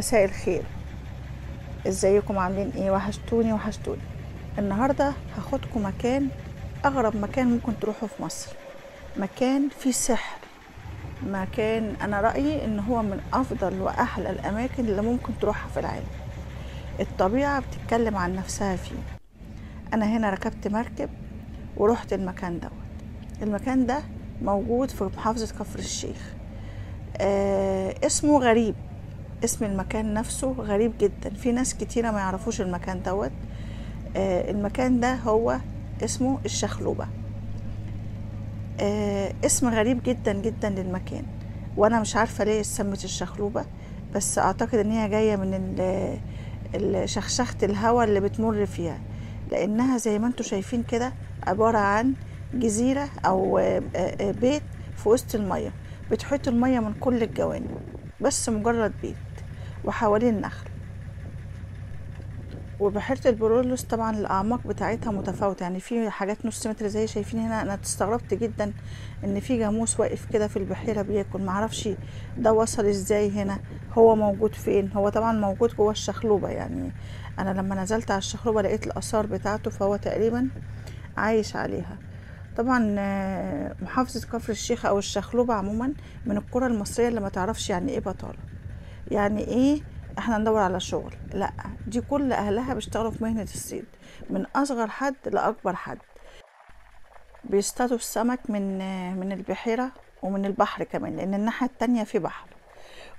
مساء الخير ازيكم عاملين ايه وحشتوني وحشتوني النهارده هاخدكم مكان اغرب مكان ممكن تروحوا في مصر مكان فيه سحر مكان انا رايي ان هو من افضل واحلى الاماكن اللي ممكن تروحها في العالم الطبيعه بتتكلم عن نفسها فيه انا هنا ركبت مركب ورحت المكان دوت المكان ده موجود في محافظه كفر الشيخ آه اسمه غريب اسم المكان نفسه غريب جدا في ناس كتيرة ما يعرفوش المكان دوت آه المكان ده هو اسمه الشخلوبة آه اسم غريب جدا جدا للمكان وانا مش عارفة ليه اسمت الشخلوبة بس اعتقد ان هي جاية من شخشخة الهواء اللي بتمر فيها لانها زي ما انتم شايفين كده عبارة عن جزيرة او آه، آه، بيت في وسط المية بتحيط المية من كل الجوانب بس مجرد بيت وحوالين النخل وبحيرة البرولوس طبعا الأعماق بتاعتها متفاوتة يعني في حاجات نص متر زي شايفين هنا أنا استغربت جدا إن في جاموس واقف كده في البحيرة بياكل معرفش ده وصل إزاي هنا هو موجود فين هو طبعا موجود جوه الشخلوبة يعني أنا لما نزلت على الشخلوبة لقيت الآثار بتاعته فهو تقريبا عايش عليها طبعا آه، محافظة كفر الشيخ أو الشخلوبة عموما من القرى المصرية اللي ما تعرفش يعني إيه بطالة يعني ايه احنا ندور على شغل لا دي كل اهلها بيشتغلوا في مهنة الصيد من اصغر حد لاكبر حد بيصطادوا السمك من من البحيرة ومن البحر كمان لان الناحية التانية في بحر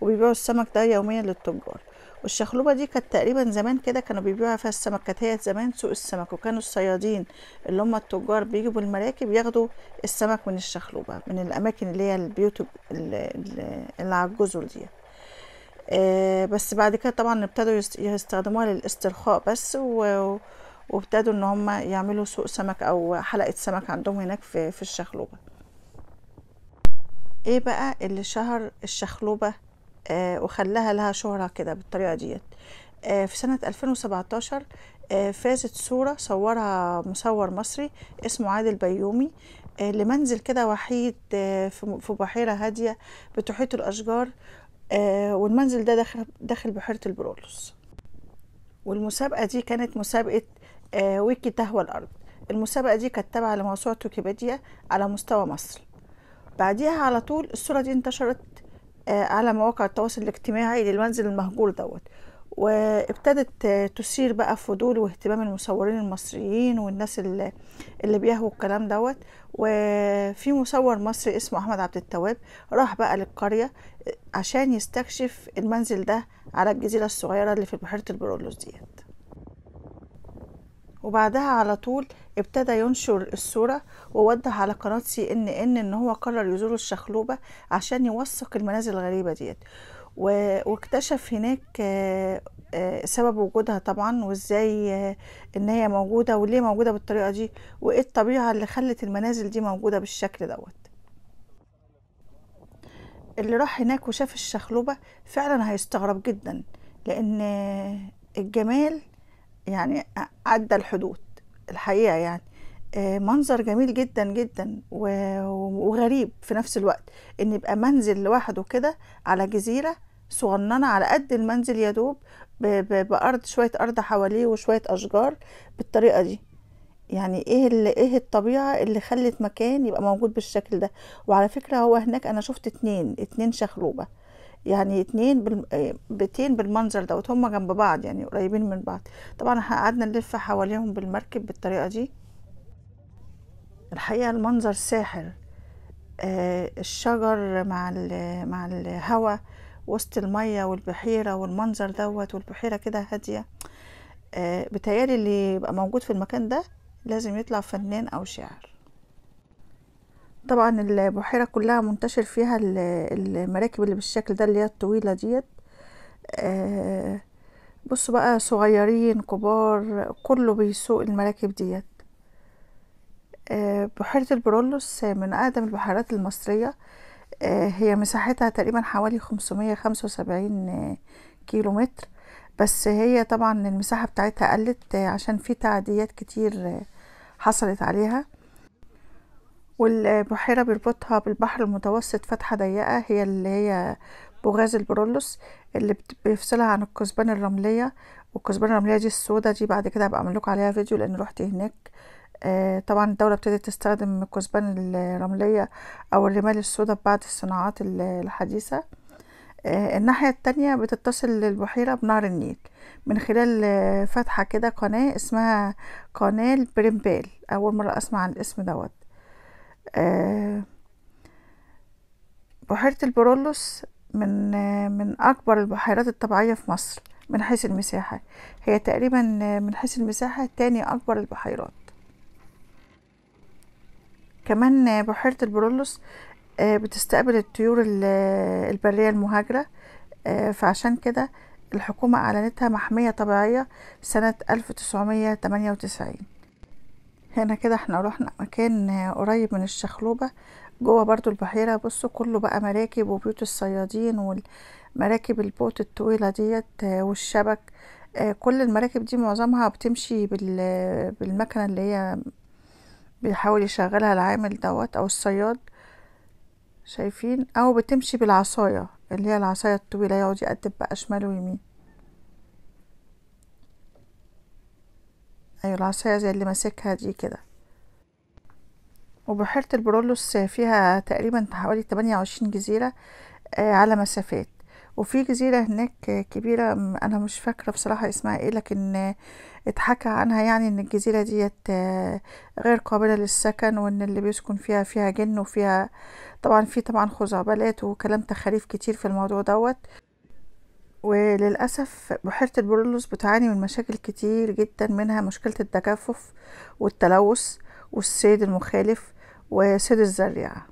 وبيبيعوا السمك ده يوميا للتجار والشخلوبة دي كانت تقريبا زمان كده كانوا بيبيعوا فيها السمك كانت هي زمان سوق السمك وكانوا الصيادين اللي هم التجار بيجوا بالمراكب ياخدوا السمك من الشخلوبة من الأماكن اللي هي البيوت اللي على الجزر دي آه، بس بعد كده طبعا ابتدوا يستخدموها للاسترخاء بس و... وابتدوا ان هم يعملوا سوق سمك او حلقة سمك عندهم هناك في, في الشخلوبة ايه بقى اللي شهر الشخلوبة آه وخلاها لها شهرة كده بالطريقة ديت آه في سنة 2017 آه فازت صورة صورها مصور مصري اسمه عادل بيومي آه لمنزل كده وحيد آه في بحيرة هادية بتحيط الأشجار آه، والمنزل ده داخل داخل بحيره البرولوس والمسابقه دي كانت مسابقه آه، ويكي تهوى الارض المسابقه دي كانت تابعه لموسوعه ويكيبيديا على مستوى مصر بعديها على طول الصوره دي انتشرت آه، على مواقع التواصل الاجتماعي للمنزل المهجور دوت وابتدت تثير بقى فضول واهتمام المصورين المصريين والناس اللي, اللي بيهوا الكلام دوت وفي مصور مصري اسمه احمد عبد التواب راح بقى للقريه عشان يستكشف المنزل ده على الجزيره الصغيره اللي في بحيره البرولوس ديت وبعدها على طول ابتدى ينشر الصورة ووضح على قناة سي ان ان ان هو قرر يزور الشخلوبة عشان يوثق المنازل الغريبة ديت واكتشف هناك آه، آه، سبب وجودها طبعا وازاي آه، ان هي موجوده وليه موجوده بالطريقه دي وايه الطبيعه اللي خلت المنازل دي موجوده بالشكل دوت اللي راح هناك وشاف الشخلوبه فعلا هيستغرب جدا لان الجمال يعني عدى الحدود الحقيقه يعني منظر جميل جدا جدا وغريب في نفس الوقت ان يبقى منزل لوحده كده على جزيره صغننة على قد المنزل يا دوب بأرض شوية أرض حواليه وشوية أشجار بالطريقة دي يعني ايه اللي ايه الطبيعة اللي خلت مكان يبقى موجود بالشكل ده وعلى فكرة هو هناك انا شفت اتنين اتنين شخلوبة يعني اتنين بال... بيتين بالمنظر دوت هما جنب بعض يعني قريبين من بعض طبعا قعدنا نلف حواليهم بالمركب بالطريقة دي الحقيقة المنظر ساحر آه الشجر مع ال... مع الهواء وسط المية والبحيرة والمنظر دوت والبحيرة كده هادية آه، بتهيألي اللي يبقى موجود في المكان ده لازم يطلع فنان أو شاعر طبعا البحيرة كلها منتشر فيها المراكب اللي بالشكل ده اللي هي الطويلة ديت آه، بصوا بقى صغيرين كبار كله بيسوق المراكب ديت آه، بحيرة البرولوس من أقدم البحيرات المصرية آه، هي مساحتها تقريبا حوالي 575 كيلو متر بس هي طبعا المساحة بتاعتها قلت آه، عشان في تعديات كتير آه، حصلت عليها والبحيرة بيربطها بالبحر المتوسط فتحة ضيقة هي اللي هي بغاز البرولوس اللي بيفصلها عن الكثبان الرملية والكثبان الرملية دي السودة دي بعد كده هبقى لكم عليها فيديو لأن روحت هناك آه، طبعا الدولة ابتدت تستخدم الكثبان الرملية أو الرمال السوداء بعد الصناعات الحديثة آه، الناحية التانية بتتصل البحيرة بنهر النيل من خلال آه، فتحة كده قناة اسمها قناة البرمبال أول مرة أسمع عن الاسم دوت بحيرة البرولوس من من أكبر البحيرات الطبيعية في مصر من حيث المساحة هي تقريبا من حيث المساحة تاني أكبر البحيرات كمان بحيرة البرولوس آه، بتستقبل الطيور البرية المهاجرة آه، فعشان كده الحكومة أعلنتها محمية طبيعية سنة 1998 هنا كده احنا رحنا مكان آه، قريب من الشخلوبة جوه برضو البحيرة بصوا كله بقى مراكب وبيوت الصيادين والمراكب البوت الطويلة ديت والشبك كل المراكب دي معظمها بتمشي بالمكنة اللي هي بيحاول يشغلها العامل دوت او الصياد شايفين او بتمشي بالعصاية اللي هي العصاية الطويلة يقعد يقدم بقى شمال ويمين ايوه العصاية زي اللي ماسكها دي كده وبحيرة البرولوس فيها تقريبا حوالي 28 جزيرة آه، على مسافات وفي جزيرة هناك كبيرة أنا مش فاكرة بصراحة اسمها إيه لكن اتحكى عنها يعني إن الجزيرة ديت آه، غير قابلة للسكن وإن اللي بيسكن فيها فيها جن وفيها طبعا في طبعا خزعبلات وكلام تخاريف كتير في الموضوع دوت وللأسف بحيرة البرولوس بتعاني من مشاكل كتير جدا منها مشكلة التجفف والتلوث والسيد المخالف وصيد الزريعة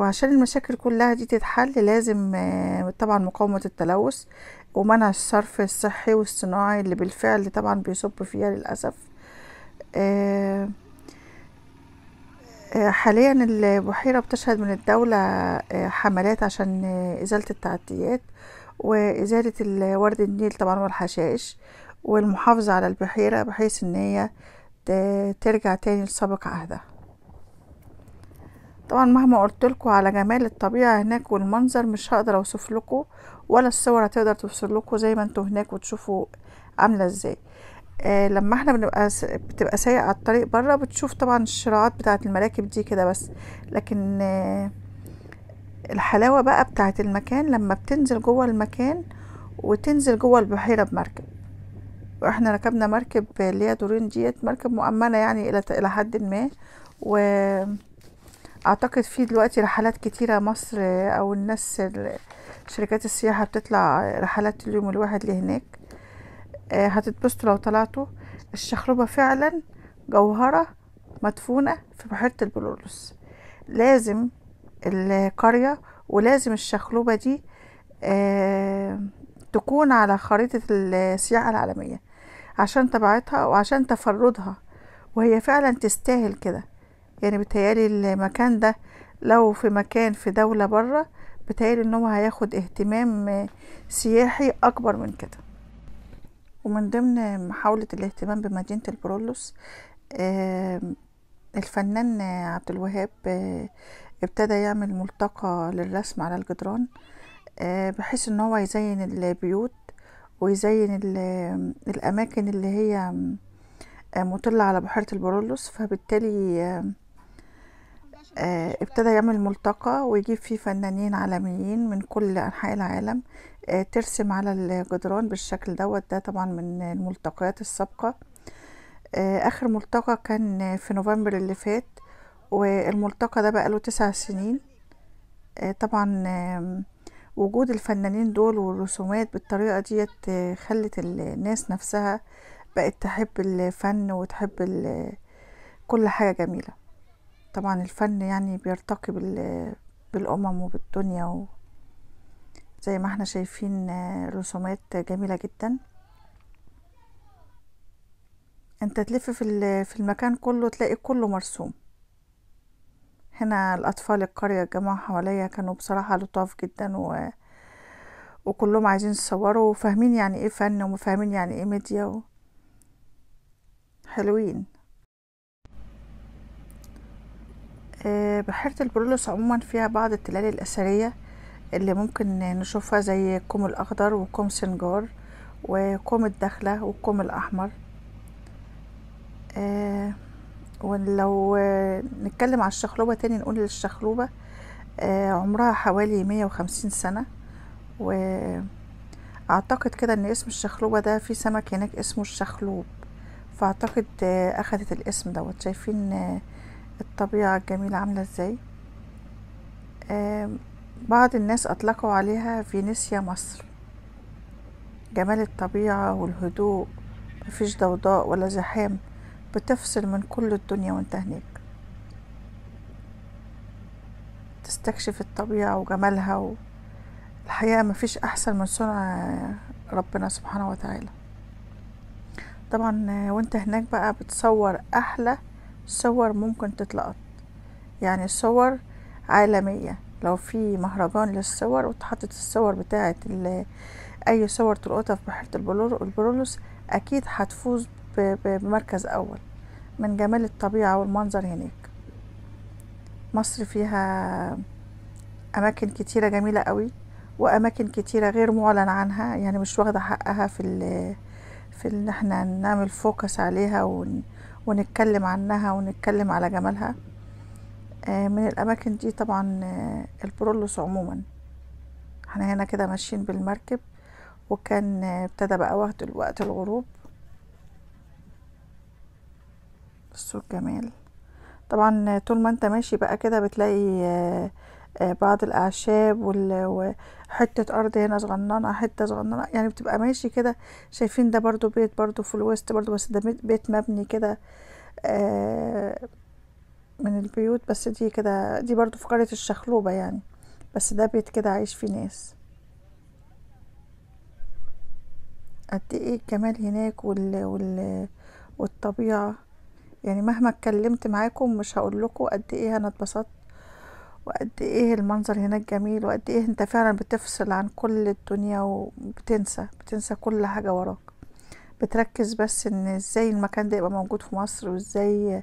وعشان المشاكل كلها دي تتحل لازم آه، طبعا مقاومة التلوث ومنع الصرف الصحي والصناعي اللي بالفعل طبعا بيصب فيها للأسف آه، آه، حاليا البحيرة بتشهد من الدولة حملات عشان إزالة التعديات وإزالة ورد النيل طبعا والحشائش والمحافظة على البحيرة بحيث إن هي ترجع تاني لسابق عهدها طبعا مهما قلت لكم على جمال الطبيعة هناك والمنظر مش هقدر اوصف لكم ولا الصور هتقدر توصل لكم زي ما انتوا هناك وتشوفوا عاملة ازاي آه لما احنا بنبقى س... بتبقى سايق على الطريق بره بتشوف طبعا الشراعات بتاعة المراكب دي كده بس لكن آه الحلاوة بقى بتاعة المكان لما بتنزل جوه المكان وتنزل جوه البحيرة بمركب واحنا ركبنا مركب اللي هي دورين ديت مركب مؤمنة يعني الى الى حد ما و اعتقد في دلوقتي رحلات كتيره مصر او الناس شركات السياحه بتطلع رحلات اليوم الواحد لهناك آه، هتتبسطوا لو طلعتوا الشخربه فعلا جوهره مدفونه في بحيره البلورس لازم القريه ولازم الشخلوبه دي آه، تكون على خريطه السياحه العالميه عشان طبيعتها وعشان تفردها وهي فعلا تستاهل كده يعني بتهيألي المكان ده لو في مكان في دولة برة بتهيألي ان هو هياخد اهتمام سياحي اكبر من كده ومن ضمن محاولة الاهتمام بمدينة البرولوس الفنان عبد الوهاب آه، ابتدى يعمل ملتقى للرسم على الجدران آه، بحيث ان هو يزين البيوت ويزين الاماكن اللي هي آه، مطلة على بحيرة البرولوس فبالتالي آه ابتدى يعمل ملتقى ويجيب فيه فنانين عالميين من كل أنحاء العالم آه ترسم على الجدران بالشكل دوت ده طبعا من الملتقيات السابقة آه آخر ملتقى كان في نوفمبر اللي فات والملتقى ده بقاله تسع سنين آه طبعا آه وجود الفنانين دول والرسومات بالطريقة ديت آه، خلت الناس نفسها بقت تحب الفن وتحب كل حاجة جميلة طبعا الفن يعني بيرتقي بالأمم وبالدنيا و زي ما احنا شايفين آه، رسومات جميلة جدا انت تلف في المكان كله تلاقي كله مرسوم هنا الأطفال القرية الجماعة حواليا كانوا بصراحة لطاف جدا و... وكلهم عايزين يتصوروا وفاهمين يعني ايه فن ومفاهمين يعني ايه ميديا و... حلوين آه، بحيرة البرولوس عموما فيها بعض التلال الأثرية اللي ممكن نشوفها زي كوم الأخضر وكوم سنجار وكوم الدخلة وكوم الأحمر آه، ولو نتكلم على الشخلوبة تاني نقول الشخلوبة آه، عمرها حوالي مية وخمسين سنة وأعتقد كده إن اسم الشخلوبة ده في سمك هناك اسمه الشخلوب فأعتقد أخذت أخدت الاسم دوت شايفين الطبيعة الجميلة عاملة ازاي بعض الناس أطلقوا عليها فينيسيا مصر جمال الطبيعة والهدوء مفيش ضوضاء ولا زحام بتفصل من كل الدنيا وانت هناك تستكشف الطبيعة وجمالها و... الحقيقة مفيش أحسن من صنع ربنا سبحانه وتعالى طبعا وانت هناك بقى بتصور أحلى صور ممكن تتلقط يعني صور عالمية لو في مهرجان للصور واتحطت الصور بتاعة أي صور تلقطها في بحيرة البرولوس أكيد هتفوز بمركز أول من جمال الطبيعة والمنظر هناك مصر فيها أماكن كتيرة جميلة قوي وأماكن كتيرة غير معلن عنها يعني مش واخدة حقها في في إن احنا نعمل فوكس عليها ون... ونتكلم عنها ونتكلم على جمالها آه، من الأماكن دي طبعا آه، البرولوس عموما احنا هنا كده ماشيين بالمركب وكان آه، ابتدى بقى وقت الوقت الغروب بصوا الجمال طبعا طول ما انت ماشي بقى كده بتلاقي بعض الأعشاب وال... حتة أرض هنا صغننة حتة صغننة يعني بتبقى ماشي كده شايفين ده برضو بيت برضو في الوسط برضو بس ده بيت مبني كده آه من البيوت بس دي كده دي برضو في قرية الشخلوبة يعني بس ده بيت كده عايش فيه ناس قد ايه الجمال هناك وال, وال والطبيعة يعني مهما اتكلمت معاكم مش هقول لكم قد ايه انا اتبسطت وقد ايه المنظر هناك جميل وقد ايه انت فعلا بتفصل عن كل الدنيا وبتنسى بتنسى كل حاجة وراك بتركز بس ان ازاي المكان ده يبقى موجود في مصر وازاي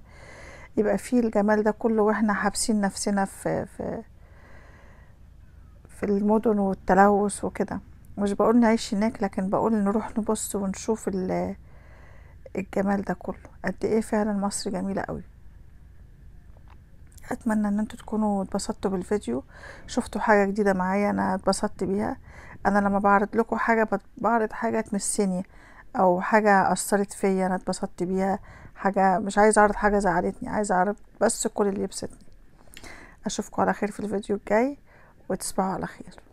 يبقى فيه الجمال ده كله واحنا حابسين نفسنا في في في المدن والتلوث وكده مش بقول نعيش هناك لكن بقول نروح نبص ونشوف الجمال ده كله قد ايه فعلا مصر جميلة قوي اتمنى ان انتوا تكونوا اتبسطتوا بالفيديو شفتوا حاجه جديده معايا انا اتبسطت بيها انا لما بعرض لكم حاجه بعرض حاجه تمسني او حاجه اثرت فيا انا اتبسطت بيها حاجه مش عايزه اعرض حاجه زعلتني عايزه اعرض بس كل اللي يبسطني اشوفكم على خير في الفيديو الجاي وتصبحوا على خير